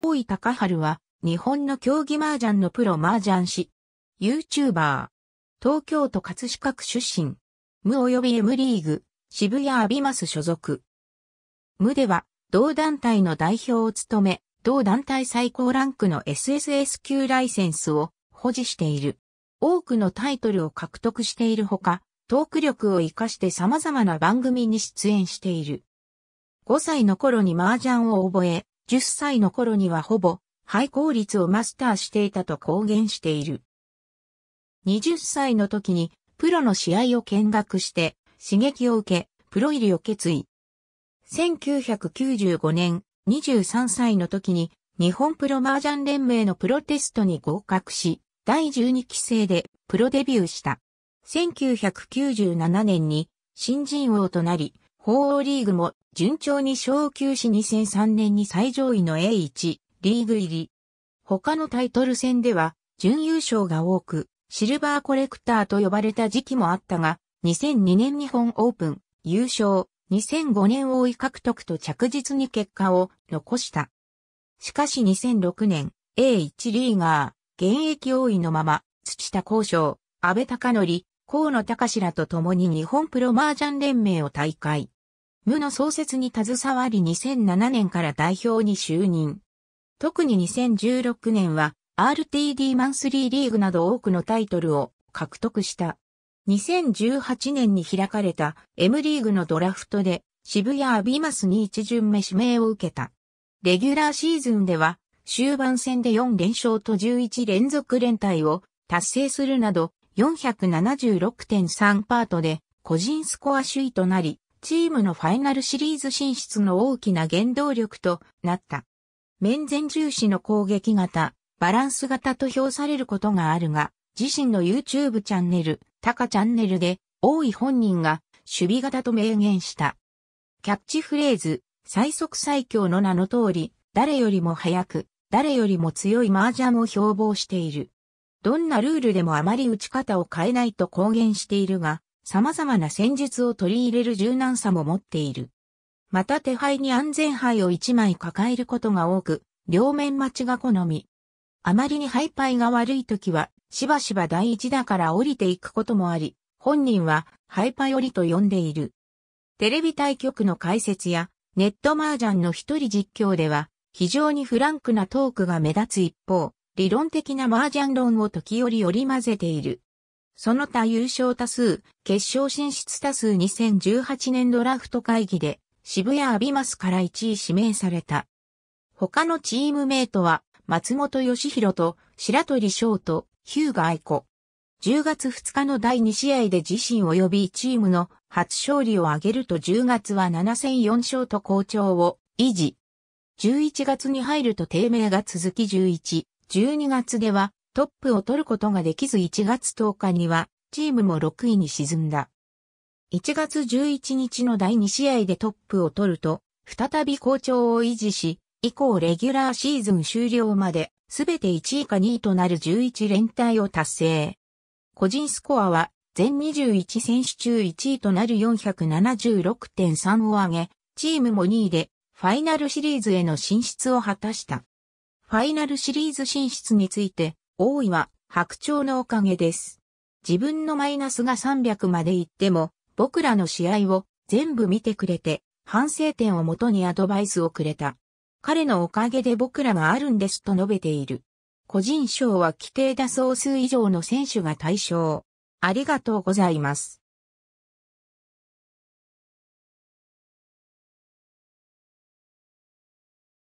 大井高春は、日本の競技麻雀のプロ麻雀師。YouTuber。東京都葛飾区出身。無及び M リーグ、渋谷アビマス所属。無では、同団体の代表を務め、同団体最高ランクの SSS 級ライセンスを保持している。多くのタイトルを獲得しているほか、トーク力を活かして様々な番組に出演している。5歳の頃に麻雀を覚え、10歳の頃にはほぼ、廃効率をマスターしていたと公言している。20歳の時に、プロの試合を見学して、刺激を受け、プロ入りを決意。1995年、23歳の時に、日本プロ麻雀連盟のプロテストに合格し、第12期生でプロデビューした。1997年に新人王となり、法王リーグも順調に昇級し2003年に最上位の A1 リーグ入り。他のタイトル戦では準優勝が多く、シルバーコレクターと呼ばれた時期もあったが、2002年日本オープン優勝、2005年王位獲得と着実に結果を残した。しかし2006年 A1 リーガー、現役王位のまま、土田交渉、安倍隆則、河野隆らと共に日本プロ麻雀連盟を大会。無の創設に携わり2007年から代表に就任。特に2016年は RTD マンスリーリーグなど多くのタイトルを獲得した。2018年に開かれた M リーグのドラフトで渋谷アビマスに一巡目指名を受けた。レギュラーシーズンでは終盤戦で4連勝と11連続連帯を達成するなど476.3パートで個人スコア首位となり、チームのファイナルシリーズ進出の大きな原動力となった。面前重視の攻撃型、バランス型と評されることがあるが、自身の YouTube チャンネル、タカチャンネルで、多い本人が守備型と明言した。キャッチフレーズ、最速最強の名の通り、誰よりも早く、誰よりも強い麻雀を標榜している。どんなルールでもあまり打ち方を変えないと公言しているが、様々な戦術を取り入れる柔軟さも持っている。また手配に安全牌を1枚抱えることが多く、両面待ちが好み。あまりにハイパイが悪い時は、しばしば第一だから降りていくこともあり、本人はハイパイ降りと呼んでいる。テレビ対局の解説や、ネット麻雀の一人実況では、非常にフランクなトークが目立つ一方、理論的な麻雀論を時折織り混ぜている。その他優勝多数、決勝進出多数2018年ドラフト会議で渋谷アビマスから1位指名された。他のチームメイトは松本義弘と白鳥翔とヒューガ愛子。10月2日の第2試合で自身及びチームの初勝利を挙げると10月は7戦4勝と好調を維持。11月に入ると低迷が続き11、12月ではトップを取ることができず1月10日にはチームも6位に沈んだ。1月11日の第2試合でトップを取ると、再び好調を維持し、以降レギュラーシーズン終了まで、すべて1位か2位となる11連帯を達成。個人スコアは、全21選手中1位となる476.3を上げ、チームも2位で、ファイナルシリーズへの進出を果たした。ファイナルシリーズ進出について、大井は白鳥のおかげです。自分のマイナスが300までいっても、僕らの試合を全部見てくれて、反省点をもとにアドバイスをくれた。彼のおかげで僕らがあるんですと述べている。個人賞は規定打総数以上の選手が対象。ありがとうございます。